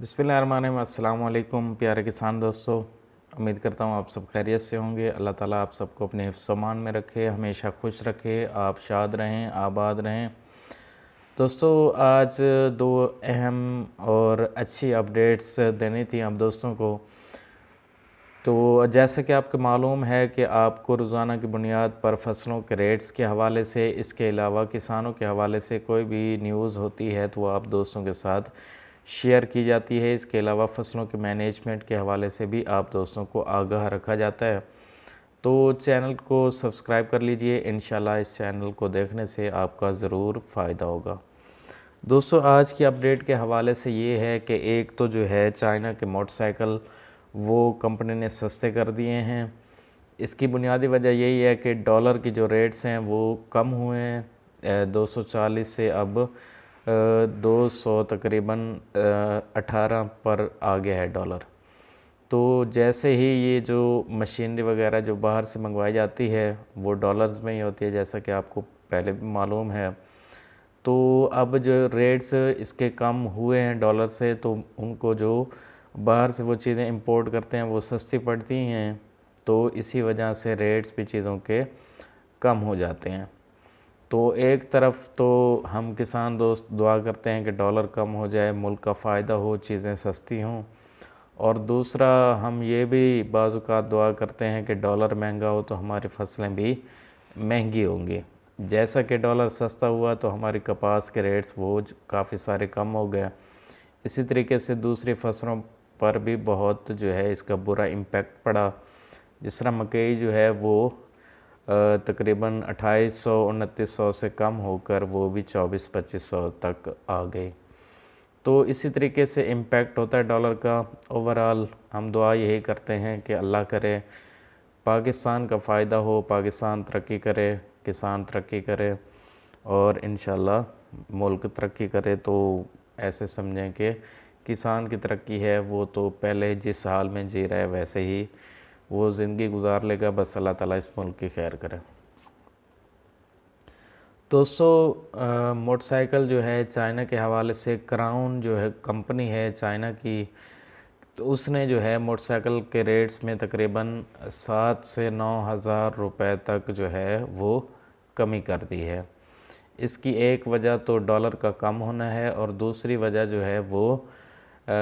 बसमिलकुम प्यारे किसान दोस्तों उम्मीद करता हूँ आप सब खैरियत से होंगे अल्लाह ताला आप सबको अपने हिफ्समान में रखे हमेशा खुश रखे आप शाद रहें आबाद रहें दोस्तों आज दो अहम और अच्छी अपडेट्स देनी थी आप दोस्तों को तो जैसे कि आपको मालूम है कि आपको रोज़ाना की बुनियाद पर फसलों के रेट्स के हवाले से इसके अलावा किसानों के हवाले से कोई भी न्यूज़ होती है तो वो आप दोस्तों के साथ शेयर की जाती है इसके अलावा फसलों के मैनेजमेंट के हवाले से भी आप दोस्तों को आगाह रखा जाता है तो चैनल को सब्सक्राइब कर लीजिए इन इस चैनल को देखने से आपका ज़रूर फ़ायदा होगा दोस्तों आज की अपडेट के हवाले से ये है कि एक तो जो है चाइना के मोटरसाइकिल वो कंपनी ने सस्ते कर दिए हैं इसकी बुनियादी वजह यही है कि डॉलर की जो रेट्स हैं वो कम हुए हैं दो से अब दो सौ तकरीबन अठारह पर आ गया है डॉलर तो जैसे ही ये जो मशीनरी वगैरह जो बाहर से मंगवाई जाती है वो डॉलर्स में ही होती है जैसा कि आपको पहले भी मालूम है तो अब जो रेट्स इसके कम हुए हैं डॉलर से तो उनको जो बाहर से वो चीज़ें इंपोर्ट करते हैं वो सस्ती पड़ती हैं तो इसी वजह से रेट्स भी चीज़ों के कम हो जाते हैं तो एक तरफ तो हम किसान दोस्त दुआ करते हैं कि डॉलर कम हो जाए मुल्क का फ़ायदा हो चीज़ें सस्ती हों और दूसरा हम ये भी बाज़ा दुआ करते हैं कि डॉलर महंगा हो तो हमारी फसलें भी महंगी होंगी जैसा कि डॉलर सस्ता हुआ तो हमारे कपास के रेट्स वो काफ़ी सारे कम हो गए इसी तरीके से दूसरी फसलों पर भी बहुत जो है इसका बुरा इम्पेक्ट पड़ा जिस तरह मकई जो है वो तकरीबन अट्ठाईस सौ उनतीस सौ से कम होकर वो भी चौबीस पच्चीस सौ तक आ गए तो इसी तरीके से इम्पेक्ट होता है डॉलर का ओवरऑल हम दुआ यही करते हैं कि अल्लाह करे पाकिस्तान का फ़ायदा हो पाकिस्तान तरक्की करे किसान तरक्की करे और इन मुल्क तरक्की करे तो ऐसे समझें कि किसान की तरक्की है वो तो पहले जिस हाल में जी रहा है वैसे ही वो ज़िंदगी गुजार लेगा बस अल्लाह ताला इस मुल्क की खैर करे दोस्तों मोटरसाइकिल जो है चाइना के हवाले से क्राउन जो है कंपनी है चाइना की तो उसने जो है मोटरसाइकिल के रेट्स में तकरीबन सात से नौ हज़ार रुपये तक जो है वो कमी कर दी है इसकी एक वजह तो डॉलर का कम होना है और दूसरी वजह जो है वो आ,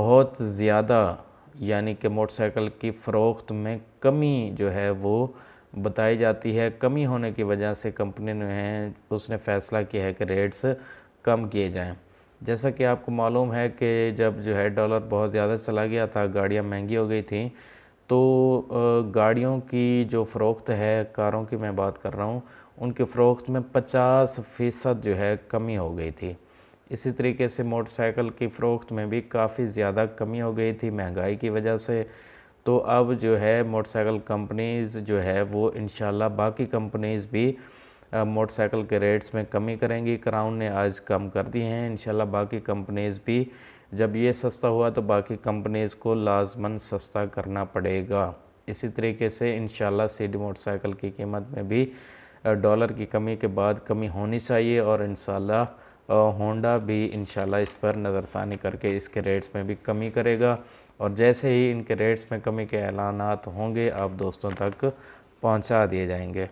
बहुत ज़्यादा यानी कि मोटरसाइकिल की फ़रोख्त में कमी जो है वो बताई जाती है कमी होने की वजह से कंपनी ने है उसने फ़ैसला किया है कि रेट्स कम किए जाएं जैसा कि आपको मालूम है कि जब जो है डॉलर बहुत ज़्यादा चला गया था गाड़ियाँ महंगी हो गई थी तो गाड़ियों की जो फ़रोख्त है कारों की मैं बात कर रहा हूँ उनकी फ़रोख्त में पचास फ़ीसद जो है कमी हो गई थी इसी तरीके से मोटरसाइकिल की फ़रोख्त में भी काफ़ी ज़्यादा कमी हो गई थी महंगाई की वजह से तो अब जो है मोटरसाइकिल कंपनीज़ जो है वो इन बाकी कंपनीज़ भी मोटरसाइकिल के रेट्स में कमी करेंगी क्राउन ने आज कम कर दिए हैं इन बाकी कंपनीज़ भी जब ये सस्ता हुआ तो बाकी कंपनीज़ को लाजमन सस्ता करना पड़ेगा इसी तरीके से इन सीडी मोटरसाइकिल की कीमत में भी डॉलर की कमी के बाद कमी होनी चाहिए और इन होंडा भी इन इस पर नज़रसानी करके इसके रेट्स में भी कमी करेगा और जैसे ही इनके रेट्स में कमी के ऐलान होंगे आप दोस्तों तक पहुंचा दिए जाएंगे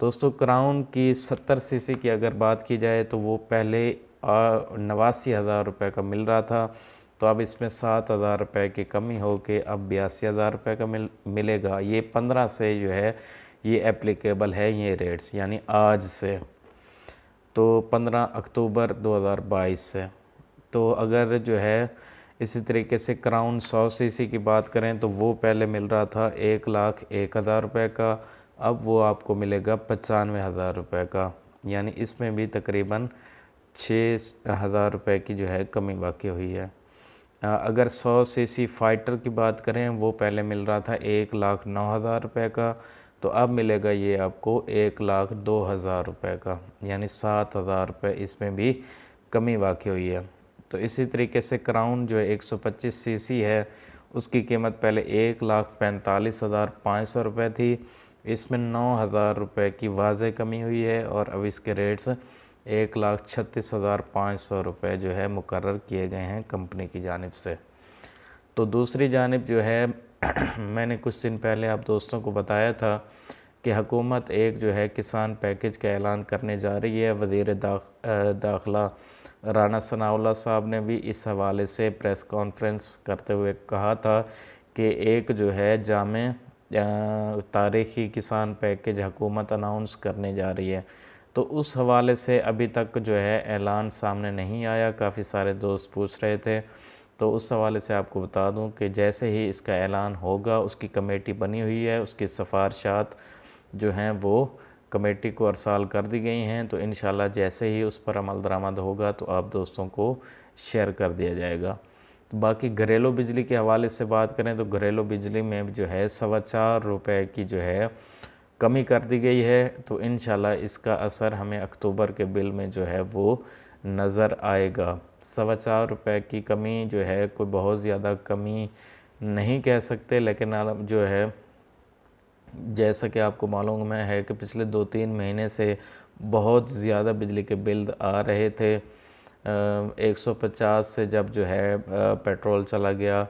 दोस्तों क्राउन की 70 सीसी की अगर बात की जाए तो वो पहले नवासी हज़ार रुपये का मिल रहा था तो अब इसमें सात हज़ार रुपये की कमी हो के अब बयासी हज़ार रुपये का मिल मिलेगा ये पंद्रह से जो है ये एप्लीकेबल है ये रेट्स यानी आज से तो 15 अक्टूबर 2022 से तो अगर जो है इसी तरीके से क्राउन सौ सी की बात करें तो वो पहले मिल रहा था एक लाख एक हज़ार रुपये का अब वो आपको मिलेगा पचानवे हज़ार रुपये का यानी इसमें भी तकरीबन छः हज़ार रुपये की जो है कमी बाकी हुई है अगर सौ सी फाइटर की बात करें वो पहले मिल रहा था एक लाख नौ हज़ार रुपये का तो अब मिलेगा ये आपको एक लाख दो हज़ार रुपये का यानी सात हज़ार रुपये इसमें भी कमी वाक़ हुई है तो इसी तरीके से क्राउन जो है एक सौ पच्चीस सी सी है उसकी कीमत पहले एक लाख पैंतालीस हज़ार पाँच सौ रुपये थी इसमें नौ हज़ार रुपये की वाज कमी हुई है और अब इसके रेट्स एक लाख छत्तीस हज़ार पाँच सौ रुपये जो है मुकर किए गए हैं कंपनी की जानब से तो दूसरी जानब जो है मैंने कुछ दिन पहले आप दोस्तों को बताया था कि हुकूमत एक जो है किसान पैकेज का ऐलान करने जा रही है वजीर दाख, दाखला राना सनाउल्ला साहब ने भी इस हवाले से प्रेस कॉन्फ्रेंस करते हुए कहा था कि एक जो है जाम तारीखी किसान पैकेज हकूमत अनाउंस करने जा रही है तो उस हवाले से अभी तक जो है ऐलान सामने नहीं आया काफ़ी सारे दोस्त पूछ रहे थे तो उस हवाले से आपको बता दूं कि जैसे ही इसका ऐलान होगा उसकी कमेटी बनी हुई है उसकी सफ़ारशात जो हैं वो कमेटी को अरसाल कर दी गई हैं तो इन जैसे ही उस पर अमल दरामद होगा तो आप दोस्तों को शेयर कर दिया जाएगा तो बाकी घरेलू बिजली के हवाले से बात करें तो घरेलू बिजली में जो है सवा चार रुपये की जो है कमी कर दी गई है तो इन इसका असर हमें अक्टूबर के बिल में जो है वो नज़र आएगा सवा चार रुपये की कमी जो है कोई बहुत ज़्यादा कमी नहीं कह सकते लेकिन आप जो है जैसा कि आपको मालूम है कि पिछले दो तीन महीने से बहुत ज़्यादा बिजली के बिल आ रहे थे एक सौ पचास से जब जो है पेट्रोल चला गया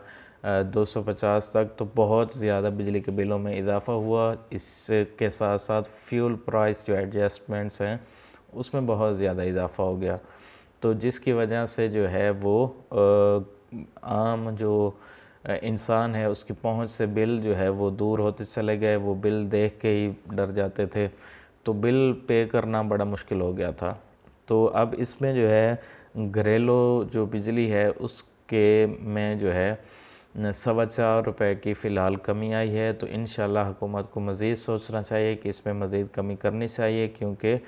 दो सौ पचास तक तो बहुत ज़्यादा बिजली के बिलों में इजाफ़ा हुआ इसके साथ साथ फ्यूल प्राइस जो एडजस्टमेंट्स हैं उसमें बहुत ज़्यादा इजाफ़ा हो गया तो जिसकी वजह से जो है वो आम जो इंसान है उसकी पहुंच से बिल जो है वो दूर होते चले गए वो बिल देख के ही डर जाते थे तो बिल पे करना बड़ा मुश्किल हो गया था तो अब इसमें जो है घरेलू जो बिजली है उसके में जो है सवा चार रुपये की फ़िलहाल कमी आई है तो इन हुकूमत को मज़ीद सोचना चाहिए कि इसमें मज़ीद कमी करनी चाहिए क्योंकि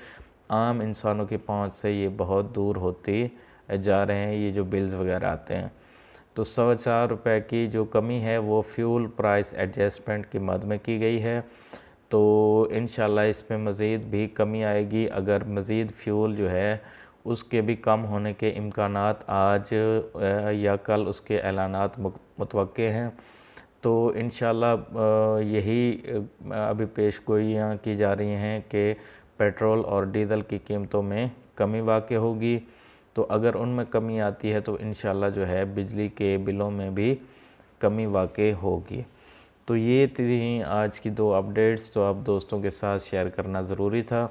आम इंसानों की पहुंच से ये बहुत दूर होती जा रहे हैं ये जो बिल्स वगैरह आते हैं तो सौ चार रुपये की जो कमी है वो फ्यूल प्राइस एडजस्टमेंट की मद में की गई है तो इन इस पर मज़ीद भी कमी आएगी अगर मज़ीद फ्यूल जो है उसके भी कम होने के इम्कान आज या कल उसके ऐलान मुतव हैं तो इन यही अभी पेश की जा रही हैं कि पेट्रोल और डीजल की कीमतों में कमी वाक़ होगी तो अगर उनमें कमी आती है तो इन जो है बिजली के बिलों में भी कमी वाक़ होगी तो ये थी आज की दो अपडेट्स तो आप दोस्तों के साथ शेयर करना ज़रूरी था